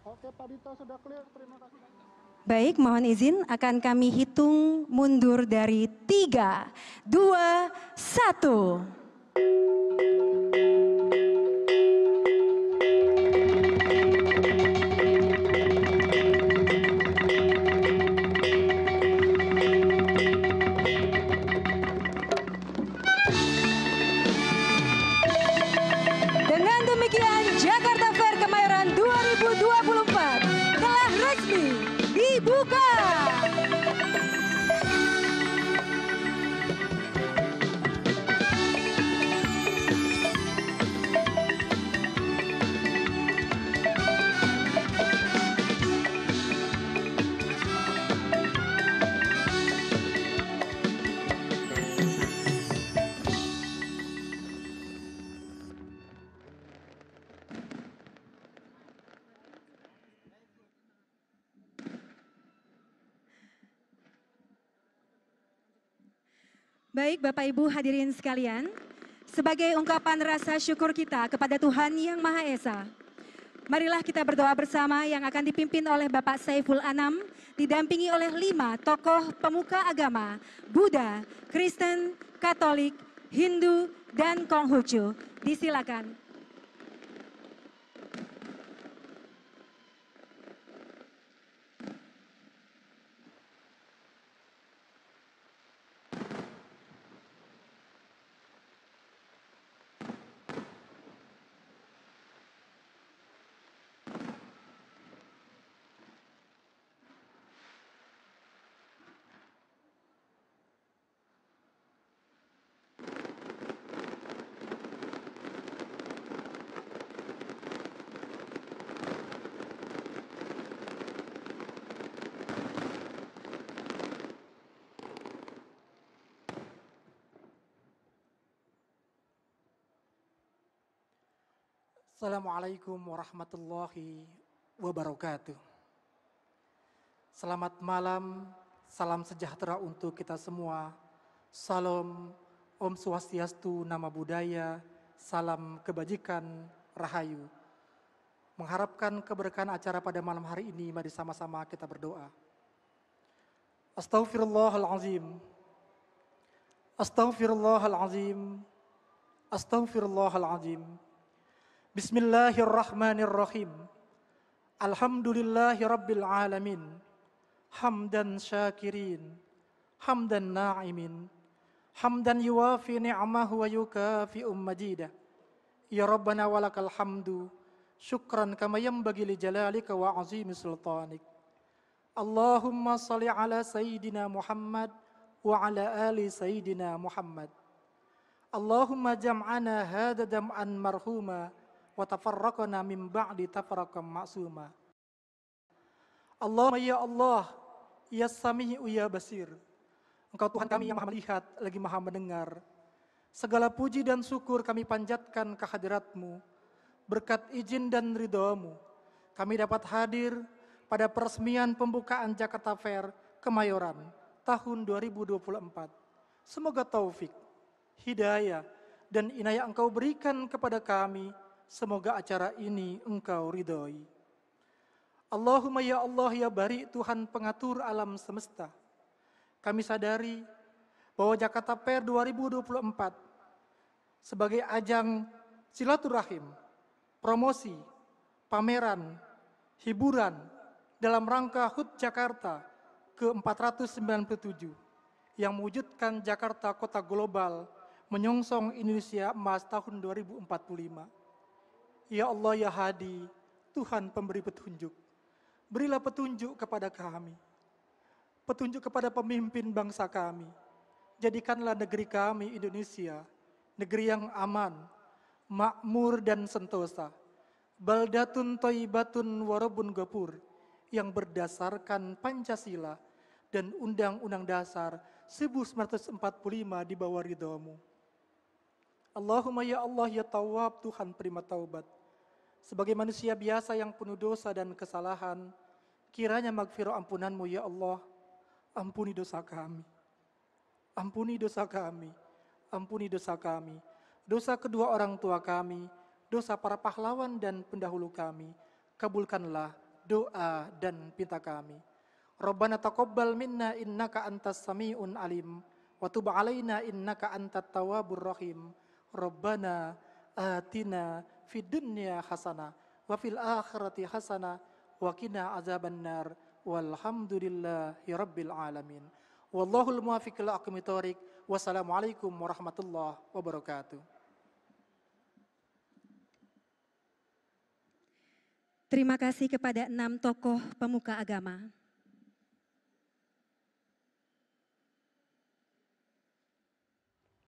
Oke, Pak Dito sudah clear. Terima kasih. Baik, mohon izin akan kami hitung mundur dari tiga, dua, satu. Buga! Baik Bapak Ibu hadirin sekalian, sebagai ungkapan rasa syukur kita kepada Tuhan Yang Maha Esa, marilah kita berdoa bersama yang akan dipimpin oleh Bapak Saiful Anam, didampingi oleh lima tokoh pemuka agama, Buddha, Kristen, Katolik, Hindu, dan Konghucu. Disilakan. Assalamualaikum warahmatullahi wabarakatuh. Selamat malam, salam sejahtera untuk kita semua. Salam Om Swastiastu, nama budaya, salam kebajikan, rahayu. Mengharapkan keberkahan acara pada malam hari ini, mari sama-sama kita berdoa. Astaghfirullahalazim. Astaghfirullahalazim. Astaghfirullahalazim. Bismillahirrahmanirrahim. Alhamdulillahi Hamdan syakirin. Hamdan na'imin. Hamdan yuwafi ni'amahu wa yukafi ummajidah. Ya Rabbana walakal hamdu syukran kama yanbaghi li jalalika wa azimi sultanik. Allahumma salli ala sayyidina Muhammad wa ala ali sayyidina Muhammad. Allahumma jam'ana hada dam'an marhuma wa tafarraqna min ba'di tafarraqan ma'suma. Allahumma ya Allah, ya Sami'u ya Basir. Engkau Tuhan kami yang maha melihat, lagi maha mendengar. Segala puji dan syukur kami panjatkan kehadiratmu. Berkat izin dan ridhamu, kami dapat hadir pada peresmian pembukaan Jakarta Fair Kemayoran tahun 2024. Semoga taufik, hidayah, dan inayah engkau berikan kepada kami semoga acara ini engkau ridhoi. Allahumma ya Allah ya bari Tuhan pengatur alam semesta. Kami sadari bahwa Jakarta Fair 2024 sebagai ajang silaturahim, promosi, pameran, hiburan dalam rangka HUT Jakarta ke-497 yang mewujudkan Jakarta kota global menyongsong Indonesia emas tahun 2045. Ya Allah ya Hadi, Tuhan pemberi petunjuk. Berilah petunjuk kepada kami. Petunjuk kepada pemimpin bangsa kami. Jadikanlah negeri kami Indonesia, negeri yang aman, makmur dan sentosa. Baldatun toibatun warabun gapur yang berdasarkan Pancasila dan Undang-Undang Dasar 1945 di bawah ridhamu. Allahumma ya Allah ya tawab Tuhan prima taubat. Sebagai manusia biasa yang penuh dosa dan kesalahan, kiranya magfirah ampunanmu ya Allah. Ampuni dosa kami. Ampuni dosa kami. Ampuni dosa kami. Dosa kedua orang tua kami. Dosa para pahlawan dan pendahulu kami. Kabulkanlah doa dan pinta kami. Rabbana taqabbal minna innaka antas sami'un alim. Wa tub alaina innaka antat tawabur rahim. Rabbana atina fid dunya hasanah wa fil akhirati hasanah wa qina azabannar walhamdulillahi rabbil alamin. Wallahul muwaffiq ila aqwamit thoriq. Wassalamualaikum warahmatullahi wabarakatuh. Terima kasih kepada enam tokoh pemuka agama.